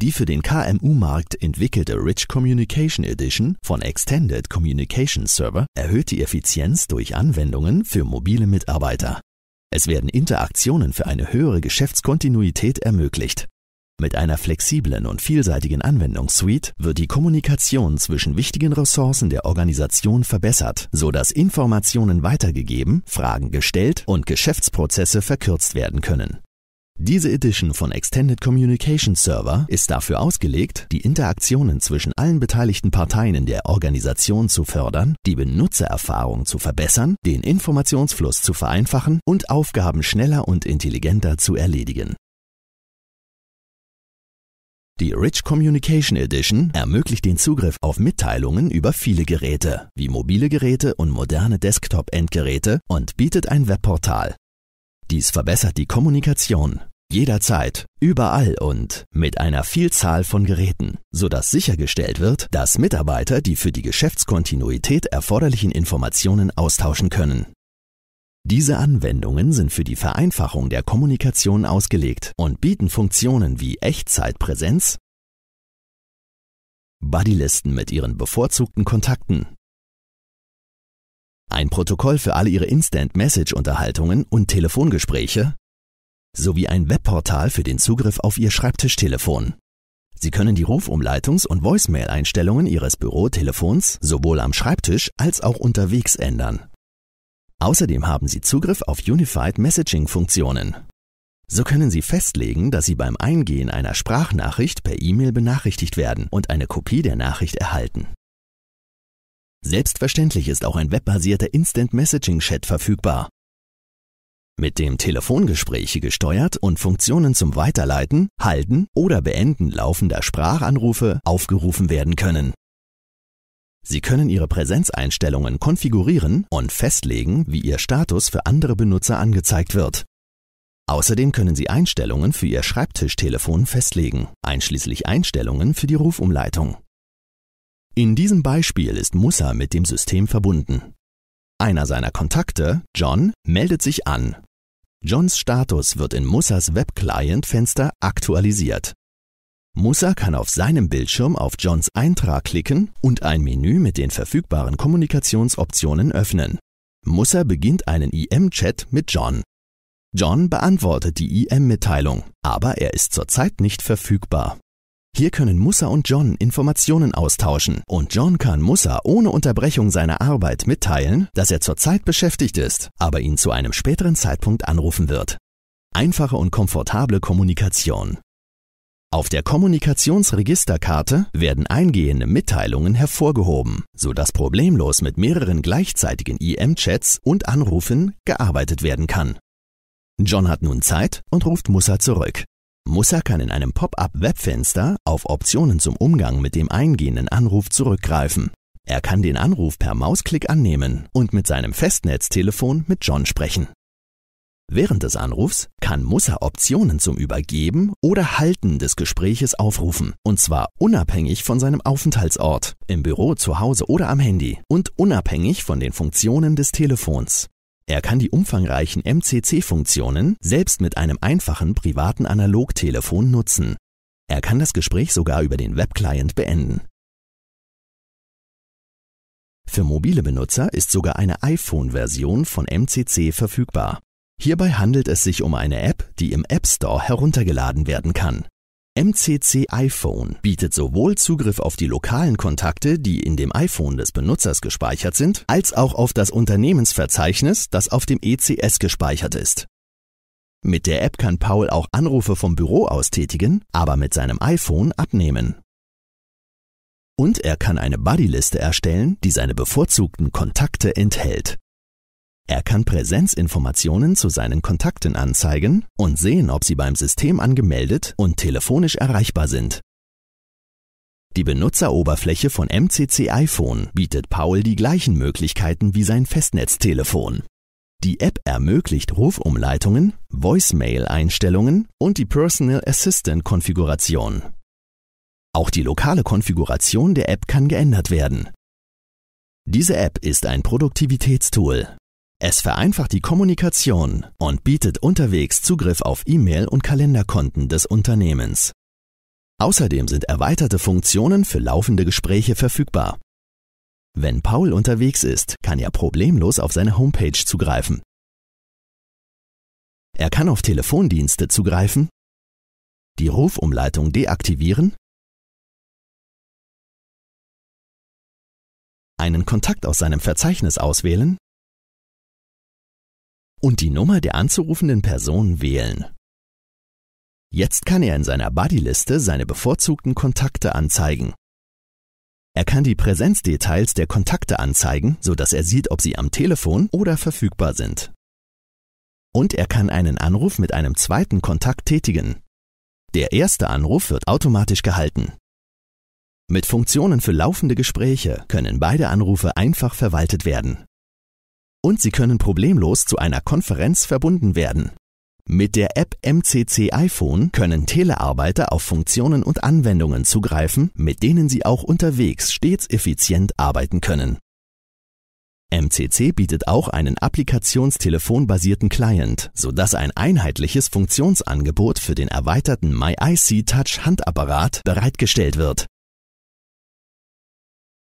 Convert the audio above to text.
Die für den KMU-Markt entwickelte Rich Communication Edition von Extended Communication Server erhöht die Effizienz durch Anwendungen für mobile Mitarbeiter. Es werden Interaktionen für eine höhere Geschäftskontinuität ermöglicht. Mit einer flexiblen und vielseitigen Anwendungssuite wird die Kommunikation zwischen wichtigen Ressourcen der Organisation verbessert, so dass Informationen weitergegeben, Fragen gestellt und Geschäftsprozesse verkürzt werden können. Diese Edition von Extended Communication Server ist dafür ausgelegt, die Interaktionen zwischen allen beteiligten Parteien in der Organisation zu fördern, die Benutzererfahrung zu verbessern, den Informationsfluss zu vereinfachen und Aufgaben schneller und intelligenter zu erledigen. Die Rich Communication Edition ermöglicht den Zugriff auf Mitteilungen über viele Geräte, wie mobile Geräte und moderne Desktop-Endgeräte und bietet ein Webportal. Dies verbessert die Kommunikation, Jederzeit, überall und mit einer Vielzahl von Geräten, sodass sichergestellt wird, dass Mitarbeiter die für die Geschäftskontinuität erforderlichen Informationen austauschen können. Diese Anwendungen sind für die Vereinfachung der Kommunikation ausgelegt und bieten Funktionen wie Echtzeitpräsenz, Buddylisten mit ihren bevorzugten Kontakten, ein Protokoll für alle ihre Instant Message Unterhaltungen und Telefongespräche sowie ein Webportal für den Zugriff auf Ihr Schreibtischtelefon. Sie können die Rufumleitungs- und Voicemail-Einstellungen Ihres Bürotelefons sowohl am Schreibtisch als auch unterwegs ändern. Außerdem haben Sie Zugriff auf Unified Messaging-Funktionen. So können Sie festlegen, dass Sie beim Eingehen einer Sprachnachricht per E-Mail benachrichtigt werden und eine Kopie der Nachricht erhalten. Selbstverständlich ist auch ein webbasierter Instant Messaging Chat verfügbar, mit dem Telefongespräche gesteuert und Funktionen zum Weiterleiten, Halten oder Beenden laufender Sprachanrufe aufgerufen werden können. Sie können Ihre Präsenzeinstellungen konfigurieren und festlegen, wie Ihr Status für andere Benutzer angezeigt wird. Außerdem können Sie Einstellungen für Ihr Schreibtischtelefon festlegen, einschließlich Einstellungen für die Rufumleitung. In diesem Beispiel ist Musa mit dem System verbunden. Einer seiner Kontakte, John, meldet sich an Johns Status wird in Mussas Web-Client-Fenster aktualisiert. Musa kann auf seinem Bildschirm auf Johns Eintrag klicken und ein Menü mit den verfügbaren Kommunikationsoptionen öffnen. Musa beginnt einen IM-Chat mit John. John beantwortet die IM-Mitteilung, aber er ist zurzeit nicht verfügbar. Hier können Musa und John Informationen austauschen und John kann Musa ohne Unterbrechung seiner Arbeit mitteilen, dass er zurzeit beschäftigt ist, aber ihn zu einem späteren Zeitpunkt anrufen wird. Einfache und komfortable Kommunikation. Auf der Kommunikationsregisterkarte werden eingehende Mitteilungen hervorgehoben, sodass problemlos mit mehreren gleichzeitigen IM-Chats e und Anrufen gearbeitet werden kann. John hat nun Zeit und ruft Musa zurück. Musser kann in einem Pop-up-Webfenster auf Optionen zum Umgang mit dem eingehenden Anruf zurückgreifen. Er kann den Anruf per Mausklick annehmen und mit seinem Festnetztelefon mit John sprechen. Während des Anrufs kann Musser Optionen zum Übergeben oder Halten des Gespräches aufrufen, und zwar unabhängig von seinem Aufenthaltsort, im Büro, zu Hause oder am Handy und unabhängig von den Funktionen des Telefons. Er kann die umfangreichen MCC-Funktionen selbst mit einem einfachen privaten Analogtelefon nutzen. Er kann das Gespräch sogar über den Webclient beenden. Für mobile Benutzer ist sogar eine iPhone-Version von MCC verfügbar. Hierbei handelt es sich um eine App, die im App Store heruntergeladen werden kann. MCC iPhone bietet sowohl Zugriff auf die lokalen Kontakte, die in dem iPhone des Benutzers gespeichert sind, als auch auf das Unternehmensverzeichnis, das auf dem ECS gespeichert ist. Mit der App kann Paul auch Anrufe vom Büro aus tätigen, aber mit seinem iPhone abnehmen. Und er kann eine Buddyliste erstellen, die seine bevorzugten Kontakte enthält. Er kann Präsenzinformationen zu seinen Kontakten anzeigen und sehen, ob sie beim System angemeldet und telefonisch erreichbar sind. Die Benutzeroberfläche von MCC iPhone bietet Paul die gleichen Möglichkeiten wie sein Festnetztelefon. Die App ermöglicht Rufumleitungen, Voicemail-Einstellungen und die Personal Assistant-Konfiguration. Auch die lokale Konfiguration der App kann geändert werden. Diese App ist ein Produktivitätstool, es vereinfacht die Kommunikation und bietet unterwegs Zugriff auf E-Mail und Kalenderkonten des Unternehmens. Außerdem sind erweiterte Funktionen für laufende Gespräche verfügbar. Wenn Paul unterwegs ist, kann er problemlos auf seine Homepage zugreifen. Er kann auf Telefondienste zugreifen, die Rufumleitung deaktivieren, einen Kontakt aus seinem Verzeichnis auswählen und die Nummer der anzurufenden Person wählen. Jetzt kann er in seiner Buddyliste seine bevorzugten Kontakte anzeigen. Er kann die Präsenzdetails der Kontakte anzeigen, sodass er sieht, ob sie am Telefon oder verfügbar sind. Und er kann einen Anruf mit einem zweiten Kontakt tätigen. Der erste Anruf wird automatisch gehalten. Mit Funktionen für laufende Gespräche können beide Anrufe einfach verwaltet werden und Sie können problemlos zu einer Konferenz verbunden werden. Mit der App MCC iPhone können Telearbeiter auf Funktionen und Anwendungen zugreifen, mit denen sie auch unterwegs stets effizient arbeiten können. MCC bietet auch einen applikationstelefon-basierten Client, sodass ein einheitliches Funktionsangebot für den erweiterten MyIC Touch Handapparat bereitgestellt wird